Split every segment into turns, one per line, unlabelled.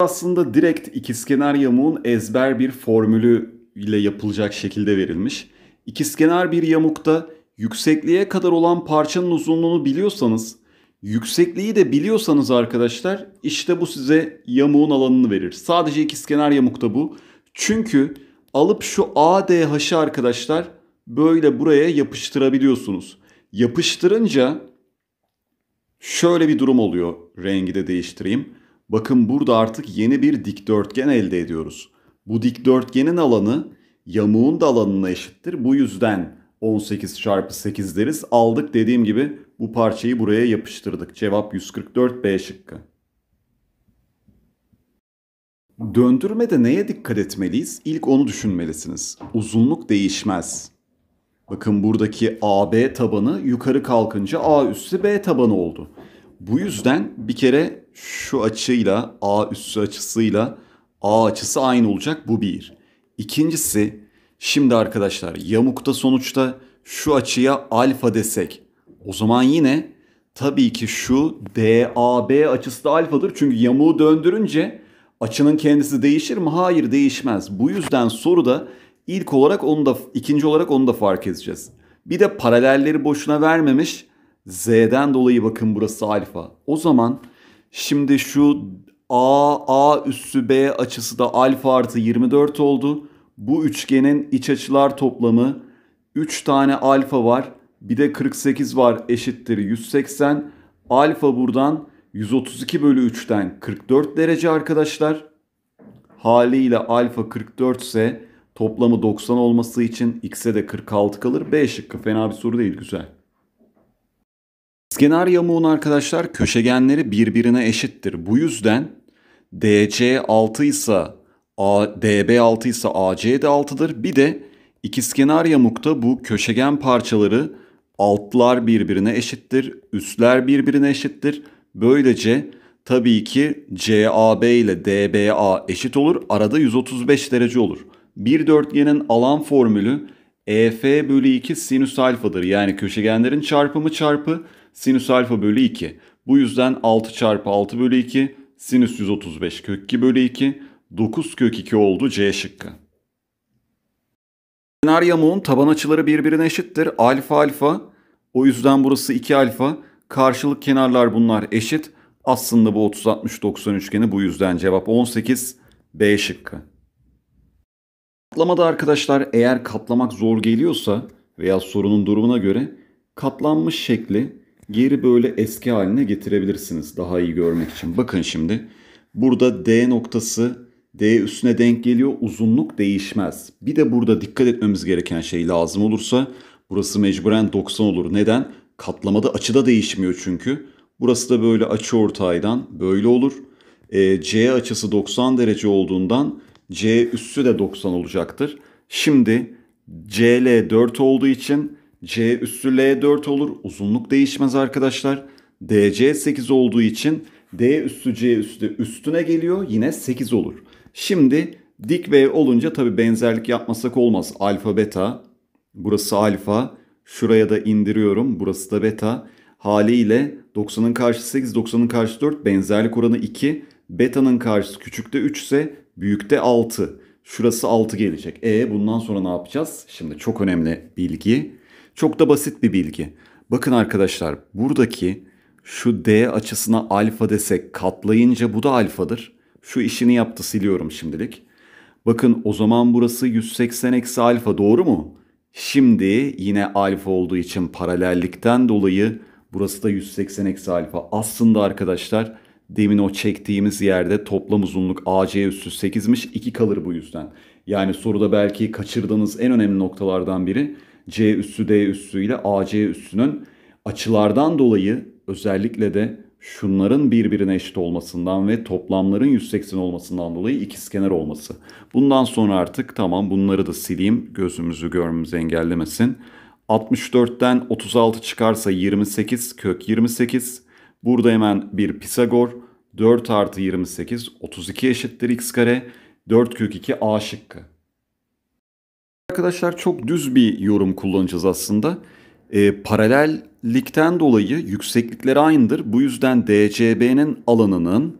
aslında direkt ikizkenar yamuğun ezber bir formülü ile yapılacak şekilde verilmiş. İkizkenar bir yamukta yüksekliğe kadar olan parçanın uzunluğunu biliyorsanız, yüksekliği de biliyorsanız arkadaşlar işte bu size yamuğun alanını verir. Sadece ikizkenar yamukta bu. Çünkü alıp şu ADH'ı arkadaşlar böyle buraya yapıştırabiliyorsunuz. Yapıştırınca şöyle bir durum oluyor. Rengi de değiştireyim. Bakın burada artık yeni bir dikdörtgen elde ediyoruz. Bu dikdörtgenin alanı yamuğun da alanına eşittir. Bu yüzden 18 çarpı 8 deriz. Aldık dediğim gibi bu parçayı buraya yapıştırdık. Cevap 144 B şıkkı. Döndürmede neye dikkat etmeliyiz? İlk onu düşünmelisiniz. Uzunluk değişmez. Bakın buradaki AB tabanı yukarı kalkınca A üstü B tabanı oldu. Bu yüzden bir kere şu açıyla A üssü açısıyla A açısı aynı olacak bu bir. İkincisi şimdi arkadaşlar yamukta sonuçta şu açıya alfa desek o zaman yine tabii ki şu DAB açısı da alfadır. Çünkü yamuğu döndürünce açının kendisi değişir mi? Hayır değişmez. Bu yüzden soruda ilk olarak onu da ikinci olarak onu da fark edeceğiz. Bir de paralelleri boşuna vermemiş. Z'den dolayı bakın burası alfa. O zaman Şimdi şu A, A üssü B açısı da alfa artı 24 oldu. Bu üçgenin iç açılar toplamı 3 tane alfa var. Bir de 48 var eşittir 180. Alfa buradan 132 bölü 3'ten 44 derece arkadaşlar. Haliyle alfa 44 ise toplamı 90 olması için x'e de 46 kalır. B şıkkı fena bir soru değil güzel. İskenar yamuğun arkadaşlar köşegenleri birbirine eşittir. Bu yüzden DC 6 ise A, DB 6 ise AC de 6'dır. Bir de ikizkenar yamukta bu köşegen parçaları altlar birbirine eşittir, üstler birbirine eşittir. Böylece tabii ki CAB ile DBA eşit olur. Arada 135 derece olur. Bir dörtgenin alan formülü EF bölü 2 sinüs alfadır. Yani köşegenlerin çarpımı çarpı sinüs alfa bölü 2. Bu yüzden 6 çarpı 6 bölü 2 sinüs 135 kök 2 bölü 2 9 kök 2 oldu C şıkkı. Kenar yamuğun taban açıları birbirine eşittir. Alfa alfa o yüzden burası 2 alfa. Karşılık kenarlar bunlar eşit. Aslında bu 30-60-90 üçgeni bu yüzden cevap 18 B şıkkı. Katlamada arkadaşlar eğer katlamak zor geliyorsa veya sorunun durumuna göre katlanmış şekli Geri böyle eski haline getirebilirsiniz daha iyi görmek için. Bakın şimdi burada D noktası D üstüne denk geliyor. Uzunluk değişmez. Bir de burada dikkat etmemiz gereken şey lazım olursa burası mecburen 90 olur. Neden? Katlamada açı da değişmiyor çünkü. Burası da böyle açı ortaydan böyle olur. E, C açısı 90 derece olduğundan C üssü de 90 olacaktır. Şimdi CL 4 olduğu için C üssü L4 olur. Uzunluk değişmez arkadaşlar. DC 8 olduğu için D üssü C üssü üstüne geliyor. Yine 8 olur. Şimdi dik V olunca tabi benzerlik yapmasak olmaz. Alfa beta. Burası alfa. Şuraya da indiriyorum. Burası da beta. Haliyle 90'ın karşı 8, 90'ın karşı 4. Benzerlik oranı 2. Beta'nın karşısı küçükte 3 ise büyükte 6. Şurası 6 gelecek. E bundan sonra ne yapacağız? Şimdi çok önemli bilgi. Çok da basit bir bilgi. Bakın arkadaşlar buradaki şu D açısına alfa desek katlayınca bu da alfadır. Şu işini yaptı siliyorum şimdilik. Bakın o zaman burası 180 eksi alfa doğru mu? Şimdi yine alfa olduğu için paralellikten dolayı burası da 180 eksi alfa. Aslında arkadaşlar demin o çektiğimiz yerde toplam uzunluk AC üstü 8'miş 2 kalır bu yüzden. Yani soruda belki kaçırdığınız en önemli noktalardan biri C üssü D üssü ile AC üssünün açılardan dolayı özellikle de şunların birbirine eşit olmasından ve toplamların 180 olmasından dolayı ikizkenar olması. Bundan sonra artık tamam bunları da sileyim gözümüzü görmemizi engellemesin. 64'ten 36 çıkarsa 28 kök 28. Burada hemen bir Pisagor 4 artı 28 32 eşittir x kare 4 kök 2 a şıkkı arkadaşlar çok düz bir yorum kullanacağız aslında. E, paralellikten dolayı yükseklikleri aynıdır. Bu yüzden DCB'nin alanının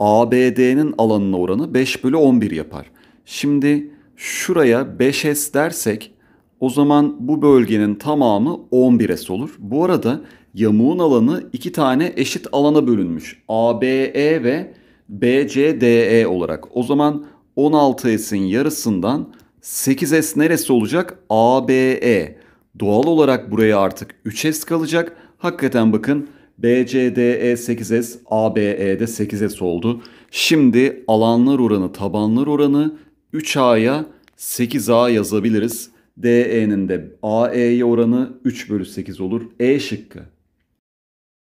ABD'nin alanına oranı 5 bölü 11 yapar. Şimdi şuraya 5S dersek o zaman bu bölgenin tamamı 11S olur. Bu arada yamuğun alanı iki tane eşit alana bölünmüş. ABE ve BCDE olarak. O zaman 16S'in yarısından 8S neresi olacak? ABE. Doğal olarak buraya artık 3S kalacak. Hakikaten bakın BCDE 8S, ABE de 8S oldu. Şimdi alanlar oranı, tabanlar oranı 3A'ya 8A yazabiliriz. DE'nin de AE'ye oranı 3 bölü 8 olur. E şıkkı.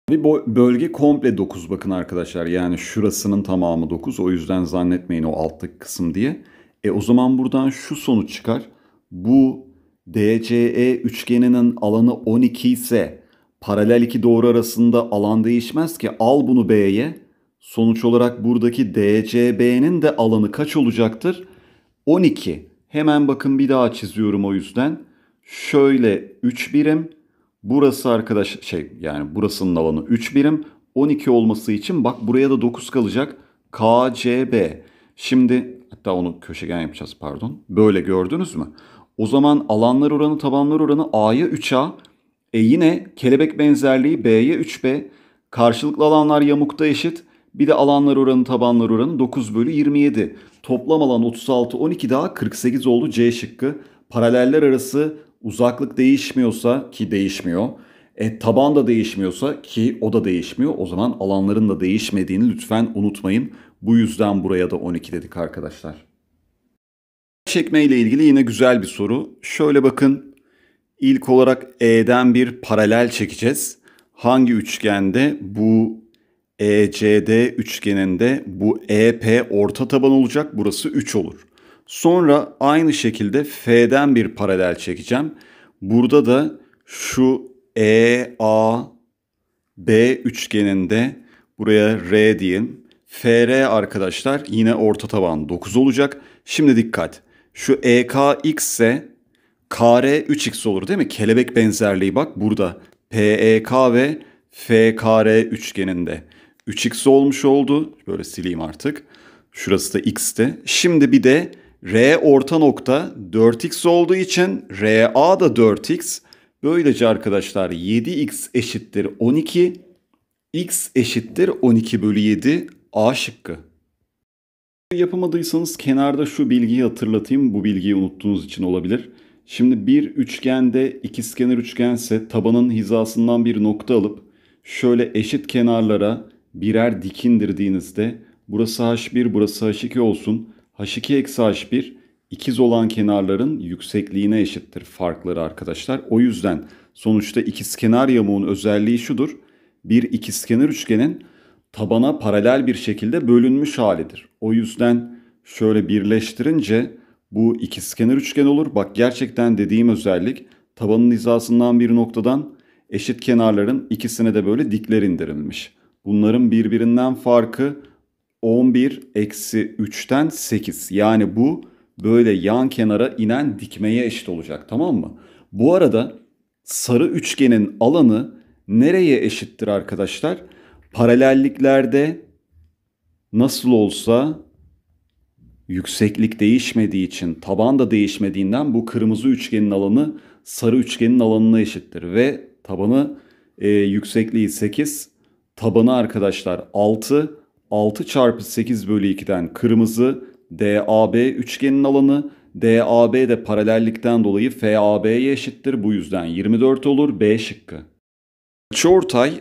Bir bölge komple 9 bakın arkadaşlar. Yani şurasının tamamı 9. O yüzden zannetmeyin o alttaki kısım diye. E o zaman buradan şu sonuç çıkar. Bu DCE üçgeninin alanı 12 ise paralel iki doğru arasında alan değişmez ki al bunu B'ye. Sonuç olarak buradaki DCB'nin de alanı kaç olacaktır? 12. Hemen bakın bir daha çiziyorum o yüzden. Şöyle 3 birim. Burası arkadaş şey yani burasının alanı 3 birim. 12 olması için bak buraya da 9 kalacak. KCB. Şimdi hatta onu köşegen yapacağız pardon. Böyle gördünüz mü? O zaman alanlar oranı tabanlar oranı A'ya 3A. E yine kelebek benzerliği B'ye 3B. Karşılıklı alanlar yamukta eşit. Bir de alanlar oranı tabanlar oranı 9 bölü 27. Toplam alan 36 12 daha 48 oldu C şıkkı. Paraleller arası uzaklık değişmiyorsa ki değişmiyor. E, taban da değişmiyorsa ki o da değişmiyor. O zaman alanların da değişmediğini lütfen unutmayın. Bu yüzden buraya da 12 dedik arkadaşlar. Çekme ile ilgili yine güzel bir soru. Şöyle bakın. İlk olarak E'den bir paralel çekeceğiz. Hangi üçgende bu ECD üçgeninde bu EP orta taban olacak. Burası 3 olur. Sonra aynı şekilde F'den bir paralel çekeceğim. Burada da şu EAB üçgeninde buraya R diyeyim. FR arkadaşlar yine orta taban 9 olacak. Şimdi dikkat. Şu EKX ise KR 3X olur değil mi? Kelebek benzerliği bak burada. PEK ve FKR üçgeninde. 3X olmuş oldu. Böyle sileyim artık. Şurası da xte. Şimdi bir de R orta nokta 4X olduğu için RA da 4X. Böylece arkadaşlar 7X eşittir 12. X eşittir 12 bölü 7 A şıkkı. Yapamadıysanız kenarda şu bilgiyi hatırlatayım. Bu bilgiyi unuttuğunuz için olabilir. Şimdi bir üçgende ikizkenar üçgense tabanın hizasından bir nokta alıp şöyle eşit kenarlara birer dik indirdiğinizde burası h1 burası h2 olsun. h2 eksi h1 ikiz olan kenarların yüksekliğine eşittir farkları arkadaşlar. O yüzden sonuçta ikizkenar yamuğun özelliği şudur. Bir ikizkenar üçgenin tabana paralel bir şekilde bölünmüş halidir. O yüzden şöyle birleştirince bu ikizkenar üçgen olur. Bak gerçekten dediğim özellik tabanın hizasından bir noktadan eşit kenarların ikisine de böyle dikler indirilmiş. Bunların birbirinden farkı 11 eksi 3'ten 8. Yani bu böyle yan kenara inen dikmeye eşit olacak tamam mı? Bu arada sarı üçgenin alanı nereye eşittir arkadaşlar? Paralelliklerde nasıl olsa yükseklik değişmediği için, taban da değişmediğinden bu kırmızı üçgenin alanı sarı üçgenin alanına eşittir. Ve tabanı e, yüksekliği 8, tabanı arkadaşlar 6, 6 çarpı 8 bölü 2'den kırmızı DAB üçgenin alanı. DAB de paralellikten dolayı FAB'ye eşittir. Bu yüzden 24 olur B şıkkı. Açıortay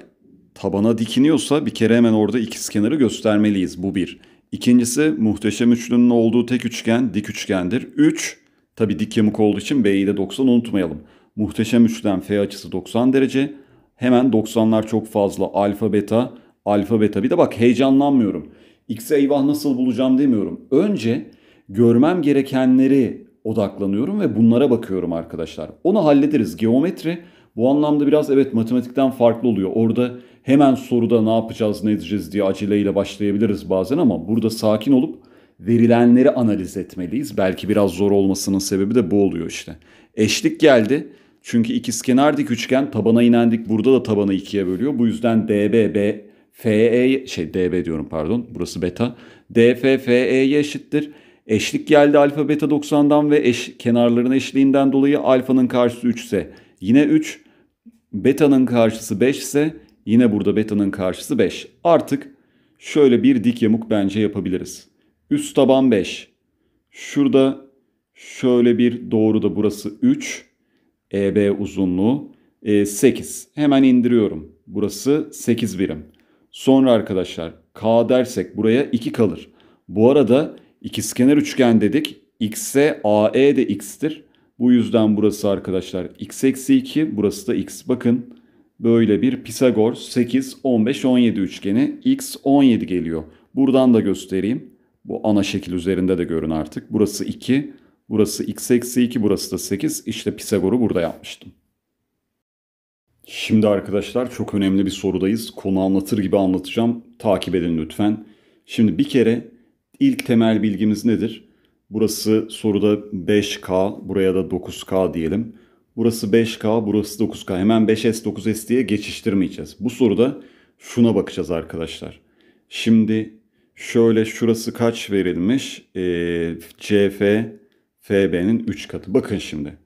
tabana dikiniyorsa bir kere hemen orada ikiz kenarı göstermeliyiz. Bu bir. İkincisi muhteşem üçlünün olduğu tek üçgen dik üçgendir. Üç, tabi dik yamuk olduğu için B'yi de 90 unutmayalım. Muhteşem üçlüden F açısı 90 derece. Hemen 90'lar çok fazla alfa beta alfa beta. Bir de bak heyecanlanmıyorum. X'e eyvah nasıl bulacağım demiyorum. Önce görmem gerekenleri odaklanıyorum ve bunlara bakıyorum arkadaşlar. Onu hallederiz. Geometri bu anlamda biraz evet matematikten farklı oluyor. Orada hemen soruda ne yapacağız, ne edeceğiz diye aceleyle başlayabiliriz bazen ama burada sakin olup verilenleri analiz etmeliyiz. Belki biraz zor olmasının sebebi de bu oluyor işte. Eşlik geldi. Çünkü ikizkenar dik üçgen tabana inendik. Burada da tabanı ikiye bölüyor. Bu yüzden DBB FE şey DB diyorum pardon. Burası beta. DFFE'ye eşittir. Eşlik geldi alfa beta 90'dan ve eş, kenarların eşliğinden dolayı alfanın karşısı 3 ise Yine 3 beta'nın karşısı 5 ise yine burada beta'nın karşısı 5. Artık şöyle bir dik yamuk bence yapabiliriz. Üst taban 5. Şurada şöyle bir doğru da burası 3. EB uzunluğu 8. E, Hemen indiriyorum. Burası 8 birim. Sonra arkadaşlar K dersek buraya 2 kalır. Bu arada ikizkenar üçgen dedik. X'e AE de X'tir. Bu yüzden burası arkadaşlar x eksi 2 burası da x. Bakın böyle bir Pisagor 8, 15, 17 üçgeni x 17 geliyor. Buradan da göstereyim. Bu ana şekil üzerinde de görün artık. Burası 2, burası x eksi 2, burası da 8. İşte Pisagor'u burada yapmıştım. Şimdi arkadaşlar çok önemli bir sorudayız. Konu anlatır gibi anlatacağım. Takip edin lütfen. Şimdi bir kere ilk temel bilgimiz nedir? Burası soruda 5K, buraya da 9K diyelim. Burası 5K, burası 9K. Hemen 5S, 9S diye geçiştirmeyeceğiz. Bu soruda şuna bakacağız arkadaşlar. Şimdi şöyle şurası kaç verilmiş? E, ee, CF, FB'nin 3 katı. Bakın şimdi.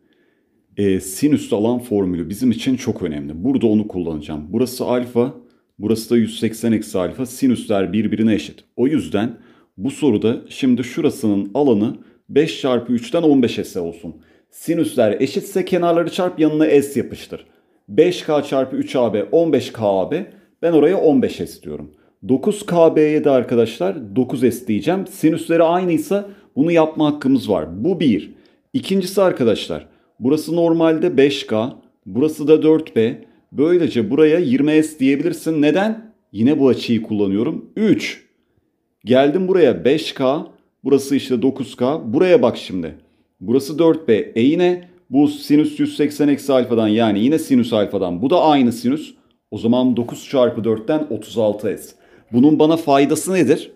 E, ee, sinüslü alan formülü bizim için çok önemli. Burada onu kullanacağım. Burası alfa, burası da 180 eksi alfa. Sinüsler birbirine eşit. O yüzden bu soruda şimdi şurasının alanı 5 çarpı 3'ten 15 s olsun. Sinüsler eşitse kenarları çarp yanına s yapıştır. 5k çarpı 3ab 15kab ben oraya 15s diyorum. 9kb'ye de arkadaşlar 9s diyeceğim. Sinüsleri aynıysa bunu yapma hakkımız var. Bu bir. İkincisi arkadaşlar burası normalde 5k burası da 4b. Böylece buraya 20s diyebilirsin. Neden? Yine bu açıyı kullanıyorum. 3. Geldim buraya 5K. Burası işte 9K. Buraya bak şimdi. Burası 4B. E yine bu sinüs 180 eksi alfadan yani yine sinüs alfadan. Bu da aynı sinüs. O zaman 9 çarpı 4'ten 36S. Bunun bana faydası nedir?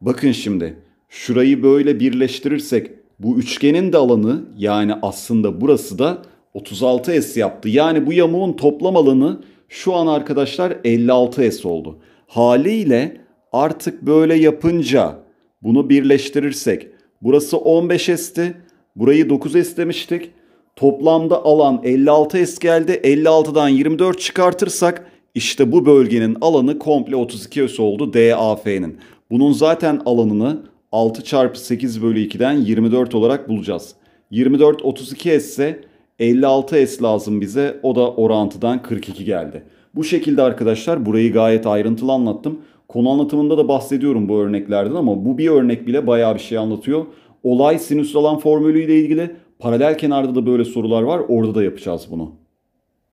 Bakın şimdi. Şurayı böyle birleştirirsek bu üçgenin de alanı yani aslında burası da 36S yaptı. Yani bu yamuğun toplam alanı şu an arkadaşlar 56S oldu. Haliyle artık böyle yapınca bunu birleştirirsek burası 15 esti, Burayı 9 es demiştik. Toplamda alan 56 es geldi. 56'dan 24 çıkartırsak işte bu bölgenin alanı komple 32 es oldu DAF'nin. Bunun zaten alanını 6 çarpı 8 bölü 2'den 24 olarak bulacağız. 24 32 S ise 56 S lazım bize. O da orantıdan 42 geldi. Bu şekilde arkadaşlar burayı gayet ayrıntılı anlattım. Konu anlatımında da bahsediyorum bu örneklerden ama bu bir örnek bile bayağı bir şey anlatıyor. Olay sinüs alan formülüyle ilgili paralel kenarda da böyle sorular var. Orada da yapacağız bunu.